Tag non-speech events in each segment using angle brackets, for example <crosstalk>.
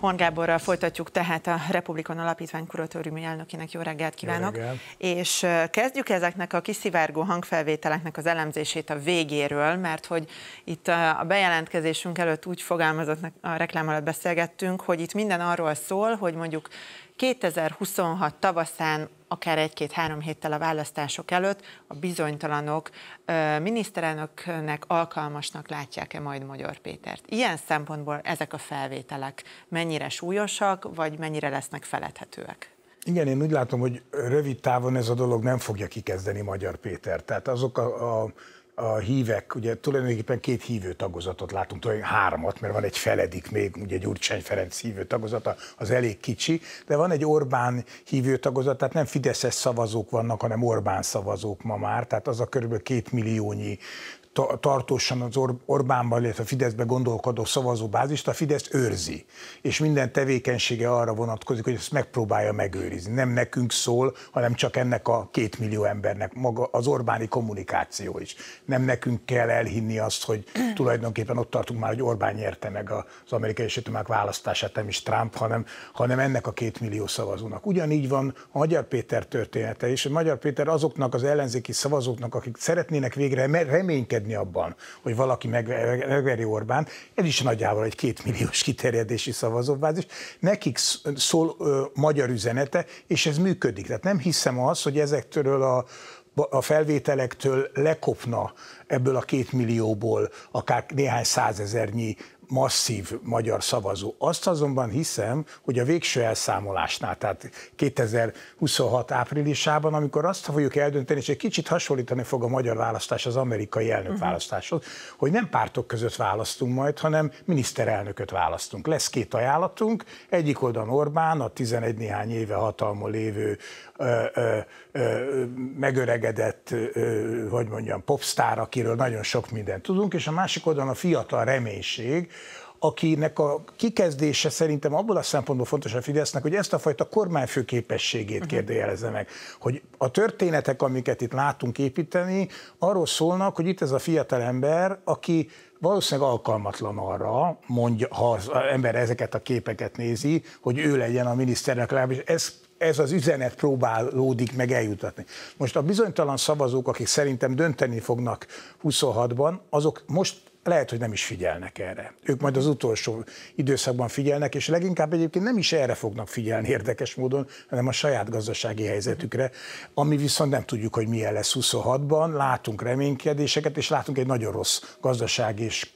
Horn Gáborral folytatjuk tehát a Republikon Alapítvány kuratóriumi elnökének jó reggelt kívánok. Jó reggelt. És kezdjük ezeknek a kiszivárgó hangfelvételeknek az elemzését a végéről, mert hogy itt a bejelentkezésünk előtt úgy fogalmazott, a reklám alatt beszélgettünk, hogy itt minden arról szól, hogy mondjuk 2026 tavaszán akár egy-két-három héttel a választások előtt a bizonytalanok miniszterelnöknek alkalmasnak látják-e majd Magyar Pétert. Ilyen szempontból ezek a felvételek mennyire súlyosak, vagy mennyire lesznek feledhetőek? Igen, én úgy látom, hogy rövid távon ez a dolog nem fogja kikezdeni Magyar Péter. Tehát azok a, a a hívek, ugye tulajdonképpen két hívő tagozatot látunk, tulajdonképpen hármat, mert van egy feledik még, ugye Gyurcsány Ferenc hívő tagozata, az elég kicsi, de van egy Orbán hívő tagozat, tehát nem Fideszes szavazók vannak, hanem Orbán szavazók ma már, tehát az a körülbelül két milliónyi ta- tartósan az Or- Orbánban, illetve a Fideszbe gondolkodó bázist, a Fidesz őrzi, és minden tevékenysége arra vonatkozik, hogy ezt megpróbálja megőrizni. Nem nekünk szól, hanem csak ennek a két millió embernek, maga az Orbáni kommunikáció is. Nem nekünk kell elhinni azt, hogy <clears throat> tulajdonképpen ott tartunk már, hogy Orbán nyerte meg az amerikai sütömák választását, nem is Trump, hanem, hanem ennek a két millió szavazónak. Ugyanígy van a Magyar Péter története, és a Magyar Péter azoknak az ellenzéki szavazóknak, akik szeretnének végre reménykedni, reménykedni abban, hogy valaki megveri Orbán, ez is nagyjából egy kétmilliós kiterjedési szavazóbázis, nekik szól ö, magyar üzenete, és ez működik. Tehát nem hiszem azt, hogy ezektől a a felvételektől lekopna ebből a két millióból akár néhány százezernyi masszív magyar szavazó. Azt azonban hiszem, hogy a végső elszámolásnál, tehát 2026 áprilisában, amikor azt fogjuk eldönteni, és egy kicsit hasonlítani fog a magyar választás az amerikai elnökválasztáshoz, mhm. uh -huh. hogy nem pártok között választunk majd, hanem miniszterelnököt választunk. Lesz két ajánlatunk, egyik oldalon Orbán, a 11 néhány éve hatalmon lévő ö, ö, ö, megöregedett, ö, hogy mondjam, popstár, akiről nagyon sok mindent tudunk, és a másik oldalon a fiatal reménység, akinek a kikezdése szerintem abból a szempontból fontos a Fidesznek, hogy ezt a fajta kormányfő képességét mhm. kérdőjelezze meg. Hogy a történetek, amiket itt látunk építeni, arról szólnak, hogy itt ez a fiatal ember, aki valószínűleg alkalmatlan arra, mondja, ha az ember ezeket a képeket nézi, hogy ő legyen a miniszternek és Ez ez az üzenet próbálódik meg eljutatni. Most a bizonytalan szavazók, akik szerintem dönteni fognak 26-ban, azok most lehet, hogy nem is figyelnek erre. Ők majd az utolsó időszakban figyelnek, és leginkább egyébként nem is erre fognak figyelni érdekes módon, hanem a saját gazdasági helyzetükre, ami viszont nem tudjuk, hogy milyen lesz 26-ban, látunk reménykedéseket, és látunk egy nagyon rossz gazdaság és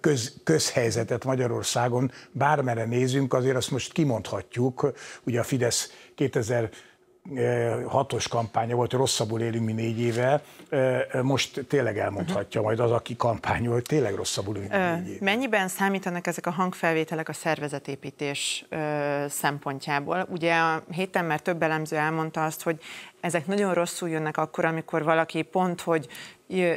köz, közhelyzetet Magyarországon, Bármere nézünk, azért azt most kimondhatjuk, ugye a Fidesz 2000 hatos kampánya volt, hogy rosszabbul élünk, mi négy éve. Most tényleg elmondhatja mhm. majd az, aki kampányol, tényleg rosszabbul élünk, mi négy éve. Mennyiben számítanak ezek a hangfelvételek a szervezetépítés szempontjából? Ugye a héten már több elemző elmondta azt, hogy ezek nagyon rosszul jönnek akkor, amikor valaki pont, hogy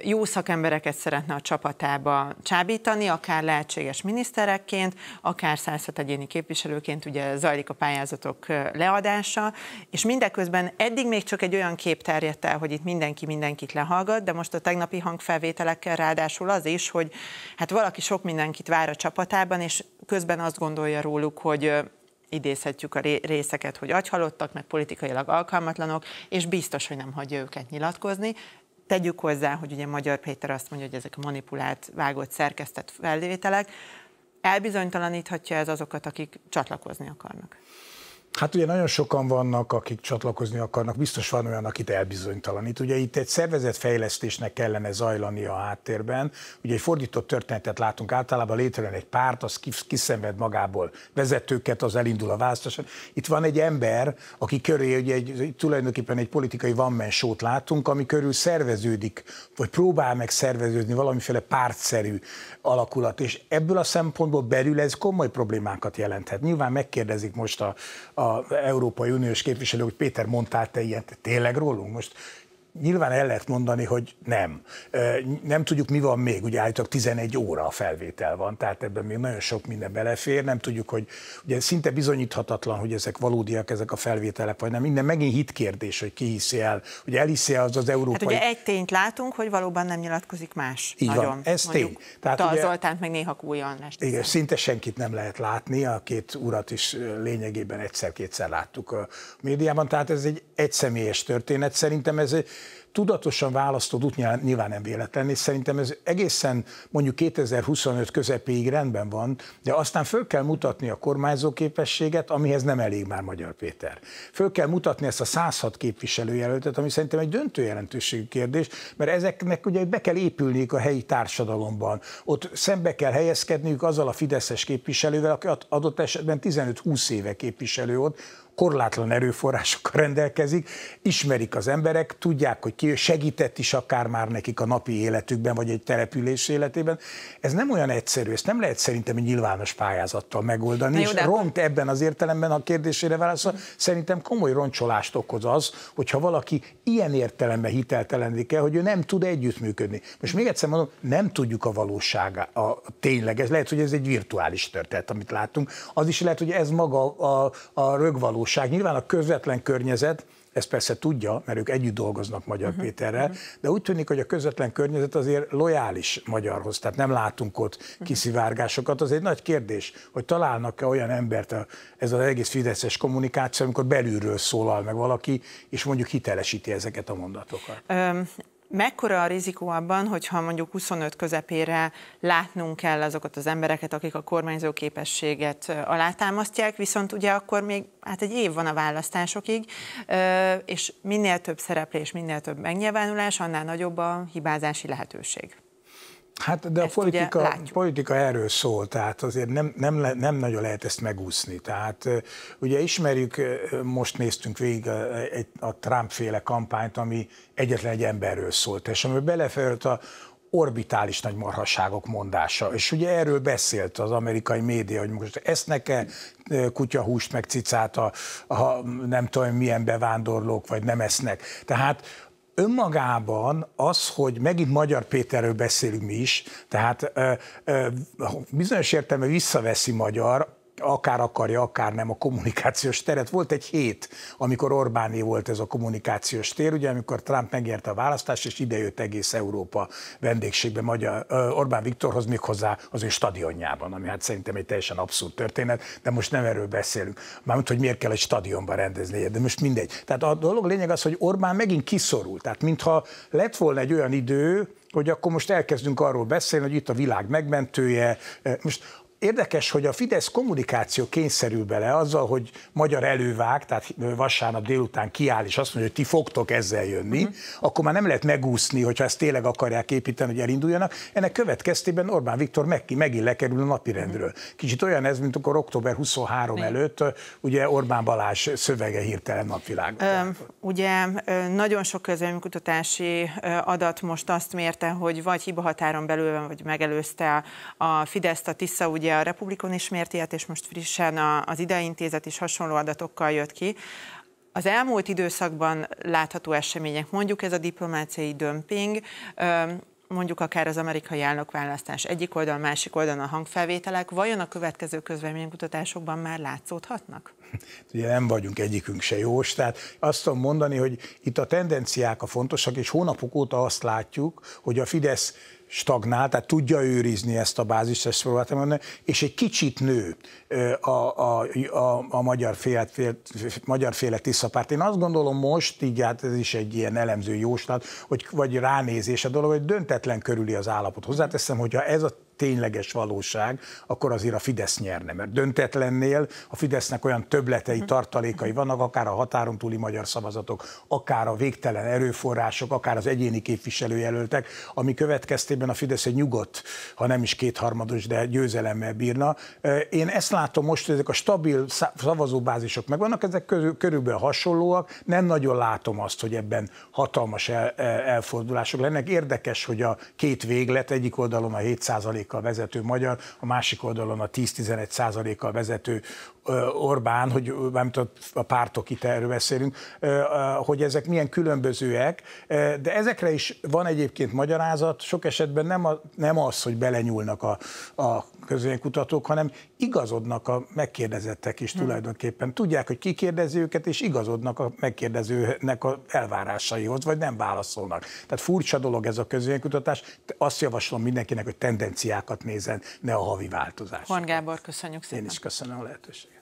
jó szakembereket szeretne a csapatába csábítani, akár lehetséges miniszterekként, akár százszat egyéni képviselőként, ugye zajlik a pályázatok leadása, és mindeközben eddig még csak egy olyan kép terjedt el, hogy itt mindenki mindenkit lehallgat, de most a tegnapi hangfelvételekkel ráadásul az is, hogy hát valaki sok mindenkit vár a csapatában, és közben azt gondolja róluk, hogy idézhetjük a részeket, hogy agyhalottak, meg politikailag alkalmatlanok, és biztos, hogy nem hagyja őket nyilatkozni. Tegyük hozzá, hogy ugye Magyar Péter azt mondja, hogy ezek a manipulált, vágott, szerkesztett felvételek, elbizonytalaníthatja ez azokat, akik csatlakozni akarnak. Hát ugye nagyon sokan vannak, akik csatlakozni akarnak, biztos van olyan, akit elbizonytalanít. Ugye itt egy szervezetfejlesztésnek kellene zajlani a háttérben. Ugye egy fordított történetet látunk általában létrejön egy párt, az kiszenved magából vezetőket, az elindul a választáson. Itt van egy ember, aki köré ugye egy, tulajdonképpen egy politikai vanmen sót látunk, ami körül szerveződik, vagy próbál meg szerveződni valamiféle pártszerű alakulat, és ebből a szempontból belül ez komoly problémákat jelenthet. Nyilván megkérdezik most a, a a Európai Uniós képviselő, hogy Péter, mondtál te ilyet, tényleg rólunk? Most nyilván el lehet mondani, hogy nem. Nem tudjuk, mi van még, ugye állítólag 11 óra a felvétel van, tehát ebben még nagyon sok minden belefér, nem tudjuk, hogy ugye szinte bizonyíthatatlan, hogy ezek valódiak, ezek a felvételek, vagy nem. Minden megint hitkérdés, hogy ki hiszi el, hogy elhiszi az az hát európai... Hát ugye egy tényt látunk, hogy valóban nem nyilatkozik más. Így nagyon, ez tény. Tehát ugye, Zoltánt meg néha Kúj Igen, Igen, szinte senkit nem lehet látni, a két urat is lényegében egyszer-kétszer láttuk a médiában, tehát ez egy egyszemélyes történet. Szerintem ez egy, Tudatosan választod út nyilván nem véletlen, és szerintem ez egészen mondjuk 2025 közepéig rendben van, de aztán föl kell mutatni a kormányzó képességet, amihez nem elég már Magyar Péter. Föl kell mutatni ezt a 106 képviselőjelöltet, ami szerintem egy döntő jelentőségű kérdés, mert ezeknek ugye be kell épülniük a helyi társadalomban. Ott szembe kell helyezkedniük azzal a fideszes képviselővel, aki adott esetben 15-20 éve képviselő ott, korlátlan erőforrásokkal rendelkezik, ismerik az emberek, tudják, hogy ki segített is akár már nekik a napi életükben, vagy egy település életében. Ez nem olyan egyszerű, ezt nem lehet szerintem egy nyilvános pályázattal megoldani, jó, és de... ront ebben az értelemben a kérdésére válaszol, szerintem komoly roncsolást okoz az, hogyha valaki ilyen értelemben hiteltelenik el, hogy ő nem tud együttműködni. Most még egyszer mondom, nem tudjuk a valósága, a tényleg, ez lehet, hogy ez egy virtuális történet, amit látunk, az is lehet, hogy ez maga a, a rögvalóság valóság. Nyilván a közvetlen környezet, ezt persze tudja, mert ők együtt dolgoznak Magyar uh-huh. Péterrel, mhm. de úgy tűnik, hogy a közvetlen környezet azért lojális magyarhoz, tehát nem látunk ott mhm. kiszivárgásokat. Az egy nagy kérdés, hogy találnak-e olyan embert a, ez az egész fideszes kommunikáció, amikor belülről szólal meg valaki, és mondjuk hitelesíti ezeket a mondatokat. Um mekkora a rizikó abban, hogyha mondjuk 25 közepére látnunk kell azokat az embereket, akik a kormányzó képességet alátámasztják, viszont ugye akkor még hát egy év van a választásokig, és minél több szereplés, minél több megnyilvánulás, annál nagyobb a hibázási lehetőség. Hát de ezt a politika, politika erről szól, tehát azért nem, nem, nem nagyon lehet ezt megúszni. Tehát ugye ismerjük, most néztünk végig a, a Trump-féle kampányt, ami egyetlen egy emberről szólt, és ami belefért a orbitális nagy marhasságok mondása. És ugye erről beszélt az amerikai média, hogy most esznek-e kutyahúst, meg cicát a, a nem tudom milyen bevándorlók, vagy nem esznek. Tehát önmagában az, hogy megint Magyar Péterről beszélünk mi is, tehát ö, ö, bizonyos értelme visszaveszi Magyar akár akarja, akár nem a kommunikációs teret. Volt egy hét, amikor Orbáné volt ez a kommunikációs tér, ugye amikor Trump megérte a választást, és idejött egész Európa vendégségbe Magyar, Orbán Viktorhoz, méghozzá az ő stadionjában, ami hát szerintem egy teljesen abszurd történet, de most nem erről beszélünk. Mármint, hogy miért kell egy stadionba rendezni, de most mindegy. Tehát a dolog lényeg az, hogy Orbán megint kiszorult. Tehát mintha lett volna egy olyan idő, hogy akkor most elkezdünk arról beszélni, hogy itt a világ megmentője. Most érdekes, hogy a Fidesz kommunikáció kényszerül bele azzal, hogy magyar elővág, tehát vasárnap délután kiáll, és azt mondja, hogy ti fogtok ezzel jönni, uh-huh. akkor már nem lehet megúszni, hogyha ezt tényleg akarják építeni, hogy elinduljanak. Ennek következtében Orbán Viktor meg, megint lekerül a napirendről. Uh-huh. Kicsit olyan ez, mint akkor október 23 Mi? előtt, ugye Orbán Balázs szövege hirtelen napvilág. Ö, ugye nagyon sok közvéleménykutatási adat most azt mérte, hogy vagy hiba határon belül, vagy megelőzte a Fidesz a Tisza, ugye ugye a Republikon is mért ilyet, és most frissen az ideintézet is hasonló adatokkal jött ki. Az elmúlt időszakban látható események, mondjuk ez a diplomáciai dömping, mondjuk akár az amerikai elnökválasztás egyik oldal, másik oldalon a hangfelvételek, vajon a következő közvéleménykutatásokban már látszódhatnak? <laughs> Ugye nem vagyunk egyikünk se jós, tehát azt tudom mondani, hogy itt a tendenciák a fontosak, és hónapok óta azt látjuk, hogy a Fidesz stagnál, tehát tudja őrizni ezt a bázis ezt próbáltam mondani, és egy kicsit nő a, a, a, a magyar, féle, féle, magyar féle tiszapárt. Én azt gondolom most, így hát ez is egy ilyen elemző jóslat, hogy, vagy ránézés a dolog, hogy döntetlen körüli az állapot. Hozzáteszem, hogyha ez a tényleges valóság, akkor azért a Fidesz nyerne. Mert döntetlennél a Fidesznek olyan töbletei, mhm. tartalékai vannak, akár a határon túli magyar szavazatok, akár a végtelen erőforrások, akár az egyéni képviselőjelöltek, ami következtében a Fidesz egy nyugodt, ha nem is kétharmados, de győzelemmel bírna. Én ezt látom most, hogy ezek a stabil szavazóbázisok megvannak, ezek körülbelül hasonlóak, nem nagyon látom azt, hogy ebben hatalmas el, elfordulások lennek. Érdekes, hogy a két véglet egyik oldalon a 7 százalékkal vezető magyar, a másik oldalon a 10-11 százalékkal vezető Orbán, hogy nem a pártok itt erről beszélünk, hogy ezek milyen különbözőek, de ezekre is van egyébként magyarázat, sok esetben nem, a, nem az, hogy belenyúlnak a, a közvénykutatók, hanem igazodnak a megkérdezettek is hm. tulajdonképpen. Tudják, hogy ki őket, és igazodnak a megkérdezőnek a elvárásaihoz, vagy nem válaszolnak. Tehát furcsa dolog ez a közvénykutatás. Azt javaslom mindenkinek, hogy tendenciákat nézen, ne a havi változás. Juan Gábor, köszönjük szépen. Én is köszönöm a lehetőséget.